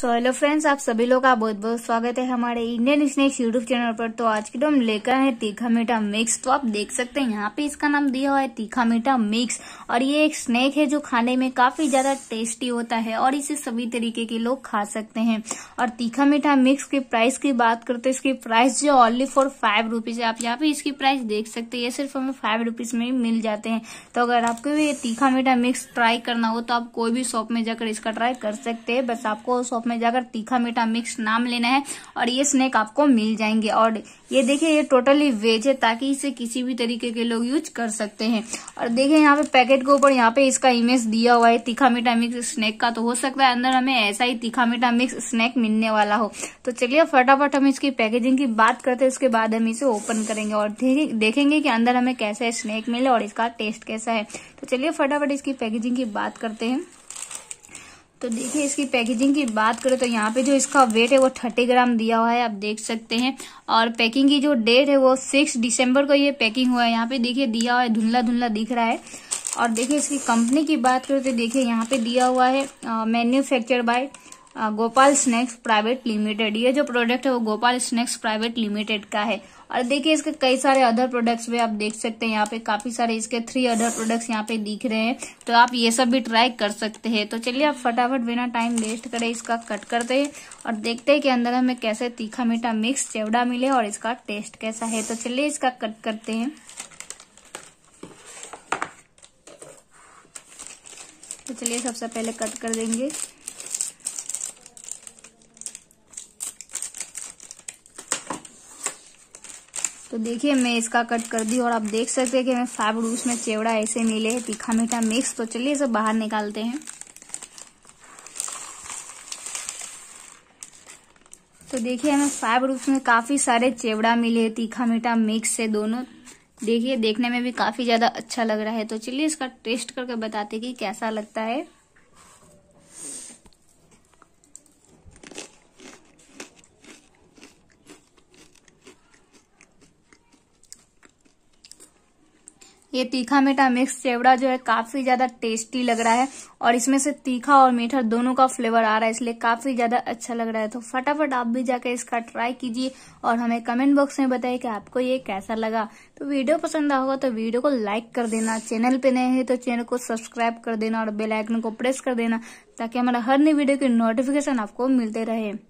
so hello friends आप सभी लोग का बहुत बहुत स्वागत है हमारे इंडियन स्नेक्स यूट्यूब चैनल पर तो आज के तो हम लेकर आए तीखा मीठा मिक्स तो आप देख सकते हैं यहाँ पे इसका नाम दिया हुआ है तीखा मीठा मिक्स और ये एक स्नैक है जो खाने में काफी ज्यादा टेस्टी होता है और इसे सभी तरीके के लोग खा सकते हैं और तीखा मीठा मिक्स की प्राइस की बात करते हैं इसकी प्राइस जो ऑनली फॉर फाइव है आप यहाँ पे इसकी प्राइस देख सकते हैं ये सिर्फ हमें फाइव रुपीज में मिल जाते हैं तो अगर आपको भी तीखा मीठा मिक्स ट्राई करना हो तो आप कोई भी शॉप में जाकर इसका ट्राई कर सकते हैं बस आपको शॉप में जाकर तीखा मीठा मिक्स नाम लेना है और ये स्नैक आपको मिल जाएंगे और ये देखिए ये टोटली वेज है ताकि इसे किसी भी तरीके के लोग यूज कर सकते हैं और देखिए यहाँ पे पैकेट के ऊपर यहाँ पे इसका इमेज दिया हुआ है तीखा मीठा मिक्स स्नैक का तो हो सकता है अंदर हमें ऐसा ही तीखा मीठा मिक्स स्नैक मिलने वाला हो तो चलिए फटाफट हम इसकी पैकेजिंग की बात करते हैं उसके बाद हम इसे ओपन करेंगे और देखेंगे कि अंदर हमें कैसा स्नैक मिले और इसका टेस्ट कैसा है तो चलिए फटाफट इसकी पैकेजिंग की बात करते हैं तो देखिए इसकी पैकेजिंग की बात करें तो यहाँ पे जो इसका वेट है वो थर्टी ग्राम दिया हुआ है आप देख सकते हैं और पैकिंग की जो डेट है वो सिक्स दिसंबर को ये पैकिंग हुआ है यहाँ पे देखिए दिया हुआ है धुंधला धुंधला दिख रहा है और देखिए इसकी कंपनी की बात करें तो देखिए यहाँ पे दिया हुआ है manufacture by Gopal snacks private limited ये जो प्रोडक्ट है वो गोपाल स्नैक्स प्राइवेट लिमिटेड का है और देखिए इसके कई सारे अदर प्रोडक्ट्स भी आप देख सकते हैं यहाँ पे काफी सारे इसके थ्री अदर प्रोडक्ट्स यहाँ पे दिख रहे हैं तो आप ये सब भी ट्राई कर सकते हैं तो चलिए आप फटाफट बिना टाइम वेस्ट करें इसका कट करते हैं और देखते हैं कि अंदर हमें कैसे तीखा मीठा मिक्स चेवड़ा मिले और इसका टेस्ट कैसा है तो चलिए इसका कट करते हैं तो चलिए सबसे पहले कट कर देंगे तो देखिए मैं इसका कट कर दी और आप देख सकते हैं कि मैं रूस में चेवड़ा ऐसे मिले है तीखा मीठा मिक्स तो चलिए इसे बाहर निकालते हैं तो देखिए हमें फाइव रूप में काफी सारे चेवड़ा मिले तीखा मीठा मिक्स है दोनों देखिए देखने में भी काफी ज्यादा अच्छा लग रहा है तो चलिए इसका टेस्ट करके बताते कि कैसा लगता है ये तीखा मीठा मिक्स चेवड़ा जो है काफी ज्यादा टेस्टी लग रहा है और इसमें से तीखा और मीठा दोनों का फ्लेवर आ रहा है इसलिए काफी ज्यादा अच्छा लग रहा है तो फटाफट आप भी जाकर इसका ट्राई कीजिए और हमें कमेंट बॉक्स में बताइए कि आपको ये कैसा लगा तो वीडियो पसंद आया होगा तो वीडियो को लाइक कर देना चैनल पे नए हैं तो चैनल को सब्सक्राइब कर देना और बेलाइकन को प्रेस कर देना ताकि हमारा हर नई वीडियो की नोटिफिकेशन आपको मिलते रहे